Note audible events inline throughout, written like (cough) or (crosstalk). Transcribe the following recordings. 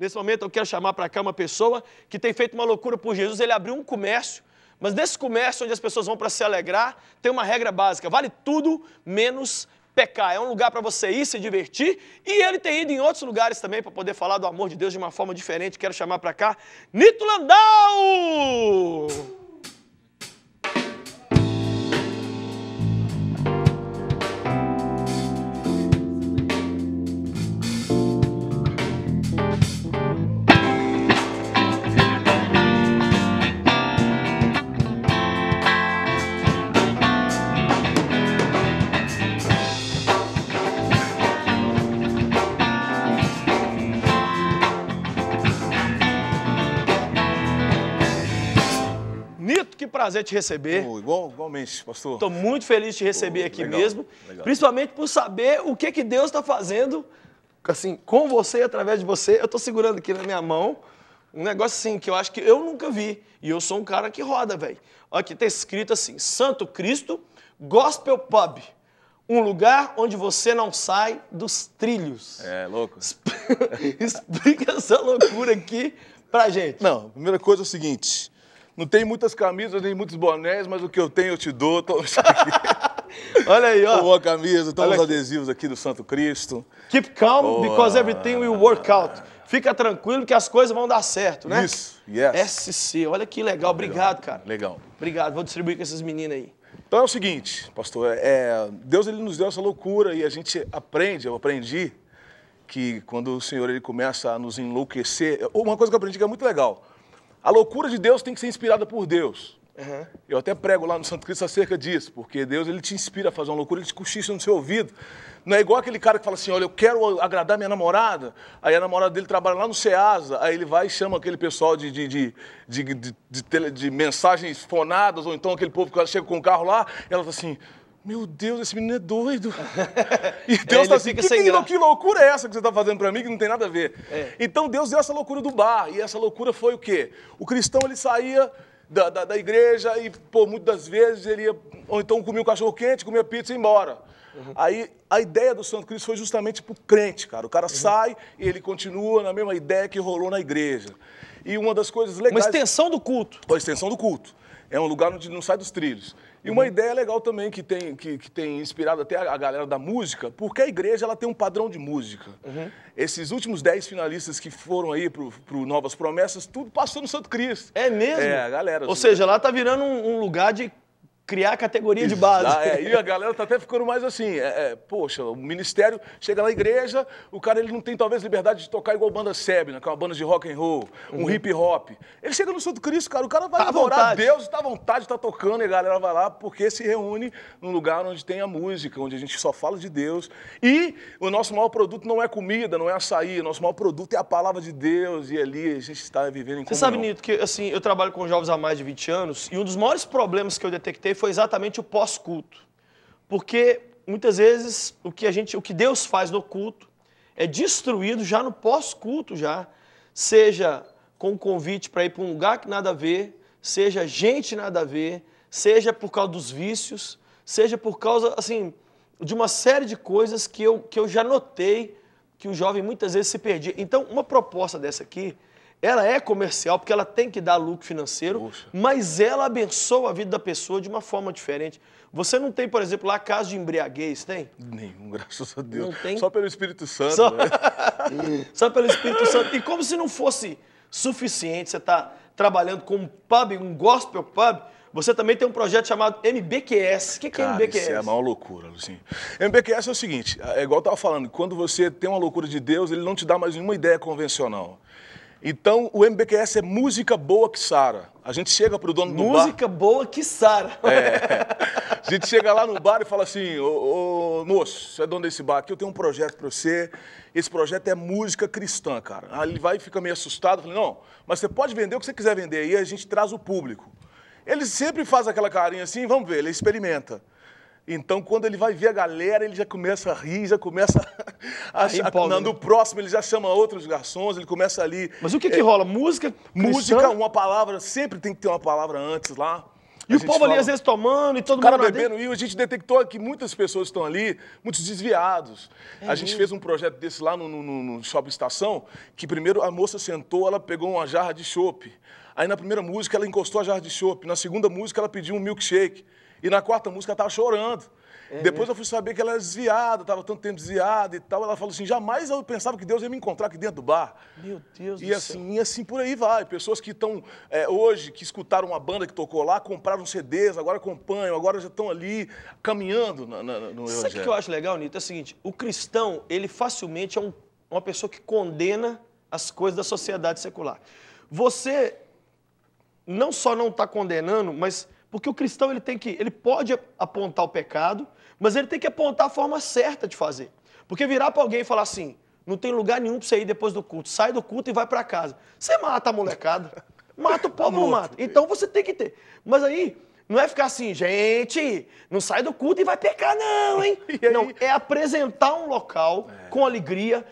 Nesse momento eu quero chamar para cá uma pessoa que tem feito uma loucura por Jesus. Ele abriu um comércio, mas nesse comércio onde as pessoas vão para se alegrar, tem uma regra básica: vale tudo menos pecar. É um lugar para você ir se divertir. E ele tem ido em outros lugares também para poder falar do amor de Deus de uma forma diferente. Quero chamar para cá Nito Landau! prazer te receber. Oh, igual, igualmente, pastor. Estou muito feliz de te receber oh, aqui legal, mesmo, legal. principalmente por saber o que, que Deus está fazendo assim, com você, através de você. Eu estou segurando aqui na minha mão um negócio assim que eu acho que eu nunca vi. E eu sou um cara que roda, velho. Aqui está escrito assim: Santo Cristo Gospel Pub. Um lugar onde você não sai dos trilhos. É, louco. (laughs) Explica essa loucura aqui pra gente. Não, a primeira coisa é o seguinte: não tem muitas camisas, nem muitos bonés, mas o que eu tenho eu te dou. Tô... (laughs) Olha aí, ó. Boa camisa, estão os adesivos aqui do Santo Cristo. Keep calm, Boa. because everything will work out. Fica tranquilo que as coisas vão dar certo, né? Isso, yes. SC, olha que legal. Obrigado, legal. cara. Legal. Obrigado, vou distribuir com essas meninas aí. Então é o seguinte, pastor, é, é, Deus ele nos deu essa loucura e a gente aprende, eu aprendi que quando o Senhor ele começa a nos enlouquecer, uma coisa que eu aprendi que é muito legal, a loucura de Deus tem que ser inspirada por Deus. Uhum. Eu até prego lá no Santo Cristo acerca disso, porque Deus ele te inspira a fazer uma loucura, ele te cochicha no seu ouvido. Não é igual aquele cara que fala assim: olha, eu quero agradar minha namorada. Aí a namorada dele trabalha lá no Ceasa, aí ele vai e chama aquele pessoal de, de, de, de, de, de, de mensagens fonadas, ou então aquele povo que chega com o carro lá, e ela fala assim: meu Deus, esse menino é doido. (laughs) E é, Deus está é, assim, que, menino, que loucura é essa que você está fazendo para mim que não tem nada a ver? É. Então Deus deu essa loucura do bar, e essa loucura foi o quê? O cristão, ele saía da, da, da igreja e, pô, muitas das vezes ele ia, ou então comia um cachorro quente, comia pizza e ia embora. Uhum. Aí a ideia do Santo Cristo foi justamente para o crente, cara. O cara uhum. sai e ele continua na mesma ideia que rolou na igreja. E uma das coisas legais... Uma extensão do culto. Uma extensão do culto. É um lugar onde não sai dos trilhos. E uhum. uma ideia legal também que tem, que, que, tem inspirado até a galera da música, porque a igreja ela tem um padrão de música. Uhum. Esses últimos 10 finalistas que foram aí para pro Novas Promessas, tudo passou no Santo Cristo. É mesmo? É, a galera. Ou assim, seja, lá tá virando um, um lugar de criar a categoria de base. É, e a galera tá até ficando mais assim, é, é, poxa, o ministério chega na igreja, o cara ele não tem talvez liberdade de tocar igual banda Sebna, né, que é uma banda de rock and roll, um uhum. hip hop. Ele chega no Santo Cristo, cara, o cara vai tá adorar a Deus, tá à vontade, tá tocando, e a galera vai lá porque se reúne num lugar onde tem a música, onde a gente só fala de Deus. E o nosso maior produto não é comida, não é açaí, o nosso maior produto é a palavra de Deus, e ali a gente está vivendo em Você sabe, Nito, que assim, eu trabalho com jovens há mais de 20 anos, e um dos maiores problemas que eu detectei foi exatamente o pós-culto. Porque muitas vezes o que a gente, o que Deus faz no culto é destruído já no pós-culto já, seja com um convite para ir para um lugar que nada a ver, seja gente nada a ver, seja por causa dos vícios, seja por causa assim de uma série de coisas que eu, que eu já notei que o jovem muitas vezes se perdia. Então, uma proposta dessa aqui, ela é comercial porque ela tem que dar lucro financeiro, Poxa. mas ela abençoa a vida da pessoa de uma forma diferente. Você não tem, por exemplo, lá caso de embriaguez, tem? Nenhum, graças a Deus. Não tem? Só pelo Espírito Santo. Só, né? (laughs) Só pelo Espírito Santo. E como se não fosse suficiente, você está trabalhando com um pub, um gospel pub, você também tem um projeto chamado MBQS. O que, que é Cara, é MBQS? Isso é a maior loucura, Lucinho. MBQS é o seguinte, é igual eu estava falando, quando você tem uma loucura de Deus, ele não te dá mais nenhuma ideia convencional. Então, o MBQS é música boa que sara. A gente chega para o dono música do bar... Música boa que sara. É. A gente chega lá no bar e fala assim, ô, ô moço, você é dono desse bar aqui, eu tenho um projeto para você. Esse projeto é música cristã, cara. Aí ele vai e fica meio assustado. Fala, não, mas você pode vender o que você quiser vender. E a gente traz o público. Ele sempre faz aquela carinha assim, vamos ver, ele experimenta. Então, quando ele vai ver a galera, ele já começa a rir, já começa (laughs) a achar. Né? No próximo, ele já chama outros garçons, ele começa ali. Mas o que, é, que rola? Música? Música, uma palavra, sempre tem que ter uma palavra antes lá. E a o povo fala, ali, às vezes, tomando e todo o cara mundo. bebendo e a gente detectou que muitas pessoas estão ali, muitos desviados. É a gente fez um projeto desse lá no, no, no Shopping Estação, que primeiro a moça sentou, ela pegou uma jarra de chopp. Aí na primeira música ela encostou a jarra de chopp. Na segunda música ela pediu um milkshake. E na quarta música ela estava chorando. É, Depois é. eu fui saber que ela era é desviada, estava tanto tempo desviada e tal. Ela falou assim: jamais eu pensava que Deus ia me encontrar aqui dentro do bar. Meu Deus e do assim, céu. E assim por aí vai. Pessoas que estão é, hoje, que escutaram uma banda que tocou lá, compraram CDs, agora acompanham, agora já estão ali caminhando na, na, no Sabe Evangelho. Sabe o que eu acho legal, Nito? É o seguinte: o cristão, ele facilmente é um, uma pessoa que condena as coisas da sociedade secular. Você não só não está condenando, mas porque o cristão ele tem que, ele pode apontar o pecado, mas ele tem que apontar a forma certa de fazer. Porque virar para alguém e falar assim, não tem lugar nenhum para você ir depois do culto, sai do culto e vai para casa. Você mata a molecada, mata o (laughs) tá povo, não mata. Então você tem que ter. Mas aí não é ficar assim, gente, não sai do culto e vai pecar não, hein? (laughs) Não, é apresentar um local é. com alegria,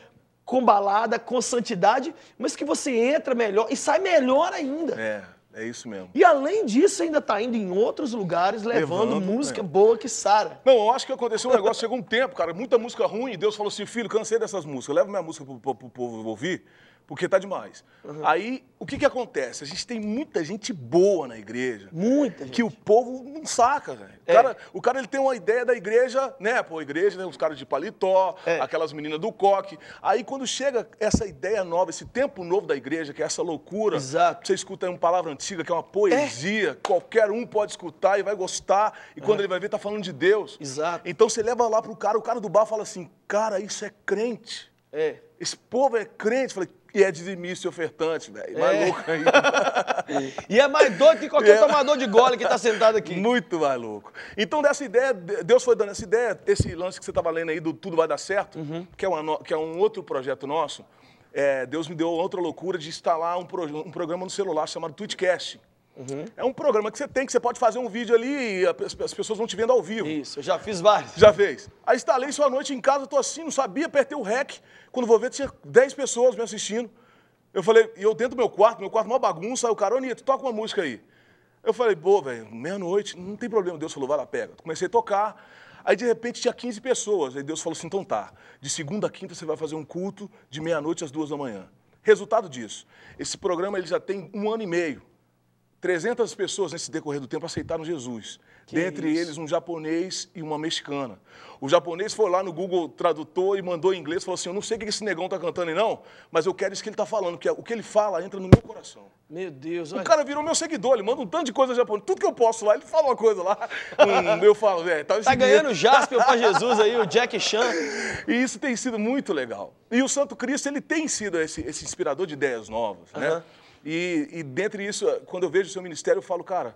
com balada, com santidade, mas que você entra melhor e sai melhor ainda. É. É isso mesmo. E além disso, ainda tá indo em outros lugares levando, levando né? música boa que sara. Não, eu acho que aconteceu um negócio, chegou um tempo, cara, muita música ruim, e Deus falou assim: filho, cansei dessas músicas, leva minha música pro, pro, pro povo ouvir porque tá demais. Uhum. Aí, o que que acontece? A gente tem muita gente boa na igreja. Muita gente. Que o povo não saca, velho. É. O, cara, o cara, ele tem uma ideia da igreja, né? Pô, igreja, né? Os caras de paletó, é. aquelas meninas do coque. Aí, quando chega essa ideia nova, esse tempo novo da igreja, que é essa loucura. Exato. Você escuta aí uma palavra antiga, que é uma poesia. É. Qualquer um pode escutar e vai gostar. E quando ele vai ver, tá falando de Deus. Exato. Então, você leva lá pro cara, o cara do bar fala assim, cara, isso é crente. É. Esse povo é crente. Falei, e é dizimista e ofertante, velho. É. Maluco ainda. (laughs) e é mais doido que qualquer é. tomador de gole que está sentado aqui. Muito maluco. Então, dessa ideia, Deus foi dando essa ideia, esse lance que você estava lendo aí do Tudo Vai Dar Certo, uhum. que, é uma, que é um outro projeto nosso, é, Deus me deu outra loucura de instalar um, pro, um programa no celular chamado Twitchcast. Uhum. É um programa que você tem, que você pode fazer um vídeo ali e as pessoas vão te vendo ao vivo. Isso, eu já fiz vários. Já fez. Aí instalei à noite em casa, tô assim, não sabia, apertei o rec. Quando vou ver, tinha 10 pessoas me assistindo. Eu falei, e eu dentro do meu quarto, meu quarto, uma é bagunça, aí o cara, tu toca uma música aí. Eu falei, boa, velho, meia-noite, não tem problema. Deus falou, vai lá, pega. Comecei a tocar. Aí, de repente, tinha 15 pessoas. Aí Deus falou assim, então tá, de segunda a quinta você vai fazer um culto de meia-noite às duas da manhã. Resultado disso, esse programa ele já tem um ano e meio. 300 pessoas nesse decorrer do tempo aceitaram Jesus. Que Dentre isso? eles, um japonês e uma mexicana. O japonês foi lá no Google Tradutor e mandou em inglês, falou assim, eu não sei o que esse negão está cantando aí não, mas eu quero isso que ele está falando, que é, o que ele fala entra no meu coração. Meu Deus, olha. O cara virou meu seguidor, ele manda um tanto de coisa japonês. tudo que eu posso lá, ele fala uma coisa lá, (laughs) hum, eu falo, velho... É, tá, tá ganhando Jasper para Jesus aí, o Jack Chan. (laughs) E isso tem sido muito legal. E o Santo Cristo, ele tem sido esse, esse inspirador de ideias novas, uh -huh. né? E, e dentro disso, quando eu vejo o seu ministério, eu falo, cara,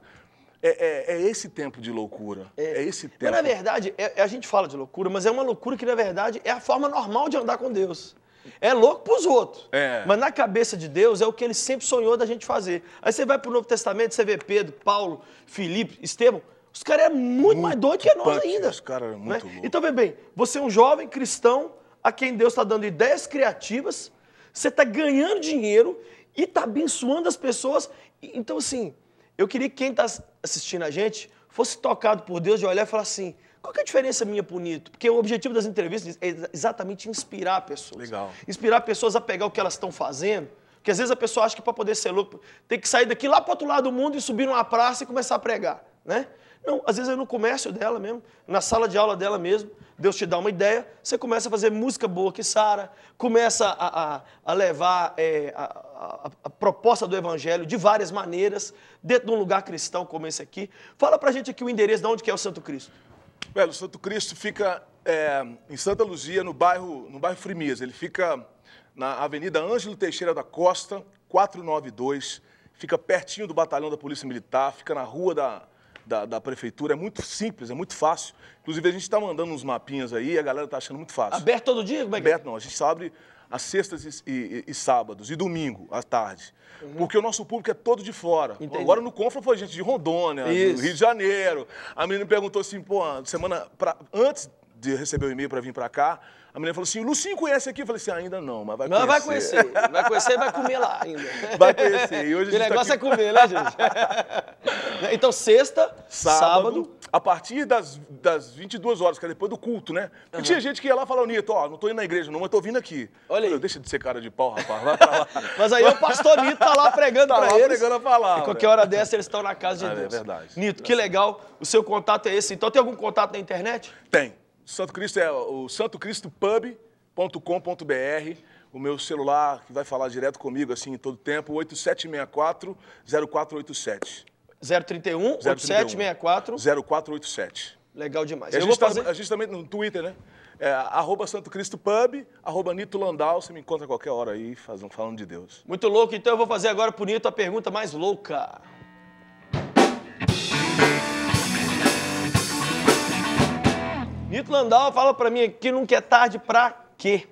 é, é, é, esse tempo de loucura. É, é esse tempo. Mas, na verdade, é, é, a gente fala de loucura, mas é uma loucura que, na verdade, é a forma normal de andar com Deus. É louco para os outros. É. Mas na cabeça de Deus é o que ele sempre sonhou da gente fazer. Aí você vai para o Novo Testamento, você vê Pedro, Paulo, Filipe, Estevão. Os caras é muito, muito, mais doidos que nós ainda. Os caras eram né? muito né? loucos. Então, bem bem, você é um jovem cristão a quem Deus está dando ideias criativas, você está ganhando dinheiro e está abençoando as pessoas. Então, assim, eu queria que quem está assistindo a gente fosse tocado por Deus de olhar e falar assim: qual que é a diferença minha pro Nito? Porque o objetivo das entrevistas é exatamente inspirar pessoas. Legal. Inspirar pessoas a pegar o que elas estão fazendo. Porque às vezes a pessoa acha que para poder ser louco tem que sair daqui lá para outro lado do mundo e subir numa praça e começar a pregar, né? Não, às vezes é no comércio dela mesmo, na sala de aula dela mesmo. Deus te dá uma ideia, você começa a fazer música boa que Sara, começa a, a, a levar é, a, a, proposta do Evangelho de várias maneiras, dentro de um lugar cristão como esse aqui. Fala pra gente aqui o endereço de onde que é o Santo Cristo. Velho, o Santo Cristo fica é, em Santa Luzia, no bairro, no bairro Frimias. Ele fica na Avenida Ângelo Teixeira da Costa, 492. Fica pertinho do batalhão da Polícia Militar, fica na rua da da, da, prefeitura. É muito simples, é muito fácil. Inclusive, a gente está mandando uns mapinhas aí, a galera está achando muito fácil. Aberto todo dia? Como é que... É? Aberto não, a gente abre às sextas e, e, e sábados e domingo à tarde. Uhum. Porque o nosso público é todo de fora. Entendi. Agora no Confra foi gente de Rondônia, Isso. do Rio de Janeiro. A menina me perguntou assim, pô, semana pra... antes de receber o um e-mail para vir para cá. A menina falou assim: o Lucinho conhece aqui? Eu falei assim: ah, ainda não, mas vai conhecer. Não, vai conhecer. Vai conhecer e vai comer lá ainda. (laughs) Vai conhecer. E hoje o tá negócio tá aqui... é comer, né, gente? (laughs) então, sexta, sábado, sábado. a partir das, das 22 horas, que é depois do culto, né? Porque uhum. tinha gente que ia lá falar: Nito, ó, não tô indo na igreja, não, mas tô vindo aqui. Olha aí. Deixa de ser cara de pau, rapaz, vai pra lá. (laughs) mas aí o pastor Nito tá lá pregando tá pra lá eles. pregando a palavra. E qualquer hora dessa eles estão na casa de ah, Deus. É verdade. Nito, que legal. O seu contato é esse. Então, tem algum contato na internet? Tem. Santo Cristo é o santocristopub.com.br, o meu celular que vai falar direto comigo assim todo tempo, 8764 0487. 031 8764 0487. Legal demais. E a, Eu gente vou tá fazer... a gente também tá no Twitter, né? É, arroba Santo Cristo Pub, arroba Nito Landau, você me encontra a qualquer hora aí falando de Deus. Muito louco, então eu vou fazer agora pro Nito a pergunta mais louca. Nito Landau fala para mim aqui, nunca é tarde para quê?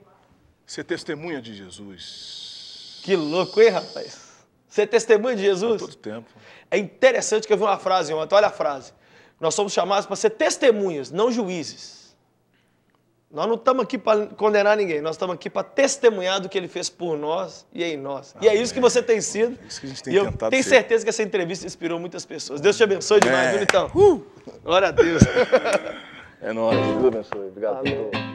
Ser testemunha de Jesus. Que louco, hein, rapaz? Ser testemunha de Jesus? A todo tempo. É interessante que eu vi uma frase ontem, olha a frase. Nós somos chamados para ser testemunhas, não juízes. Nós não estamos aqui para condenar ninguém, nós estamos aqui para testemunhar do que ele fez por nós e em nós. Amém. E é isso que você tem sido. É isso que a gente tem e eu tentado tenho certeza que essa entrevista inspirou muitas pessoas. Deus te abençoe demais, é. bonitão. Uh! Glória a Deus. (laughs) É nóis. Deus abençoe. Obrigado. Valeu.